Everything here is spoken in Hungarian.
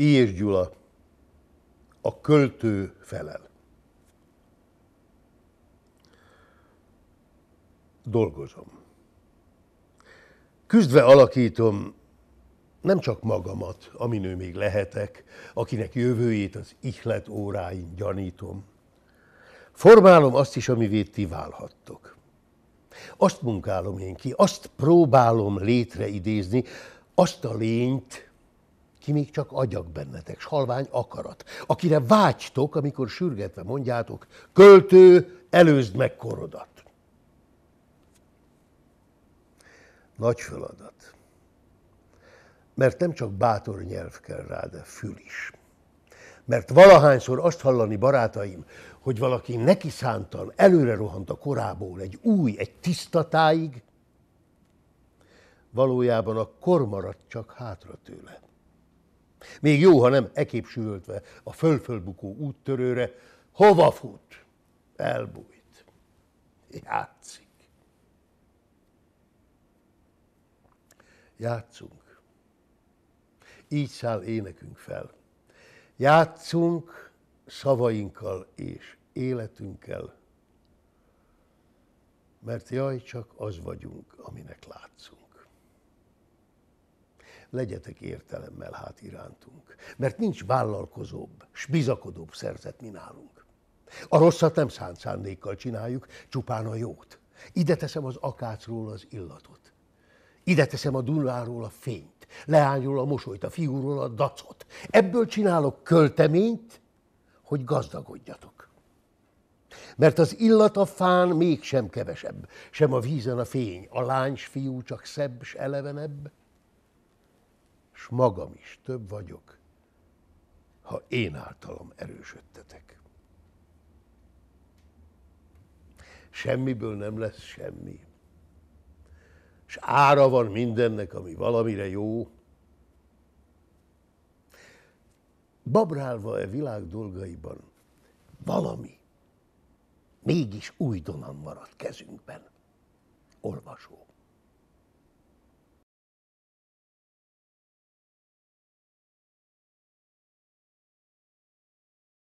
Ír Gyula, a költő felel. Dolgozom. Küzdve alakítom nem csak magamat, aminő még lehetek, akinek jövőjét az ihlet óráin gyanítom. Formálom azt is, amivé ti válhattok. Azt munkálom én ki, azt próbálom létreidézni, azt a lényt, ti még csak agyak bennetek, s halvány akarat, akire vágytok, amikor sürgetve mondjátok, költő, előzd meg korodat. Nagy feladat. Mert nem csak bátor nyelv kell rá, de fül is. Mert valahányszor azt hallani, barátaim, hogy valaki neki szántan előre rohant a korából egy új, egy tisztatáig, valójában a kor maradt csak hátra tőle. Még jó, ha nem eképsülöltve a fölfölbukó úttörőre, hova fut? Elbújt. Játszik. Játszunk. Így száll énekünk fel. Játszunk szavainkkal és életünkkel, mert jaj, csak az vagyunk, aminek látszunk legyetek értelemmel hát irántunk. Mert nincs vállalkozóbb, s bizakodóbb szerzet, mi nálunk. A rosszat nem szánt szándékkal csináljuk, csupán a jót. Ide teszem az akácról az illatot. Ide teszem a Dunáról a fényt, leányról a mosolyt, a fiúról a dacot. Ebből csinálok költeményt, hogy gazdagodjatok. Mert az illat a fán mégsem kevesebb, sem a vízen a fény, a lány fiú csak szebb s elevenebb, magam is több vagyok, ha én általam erősödtetek. Semmiből nem lesz semmi. És ára van mindennek, ami valamire jó. Babrálva e világ dolgaiban valami mégis újdonan marad kezünkben. Olvasó.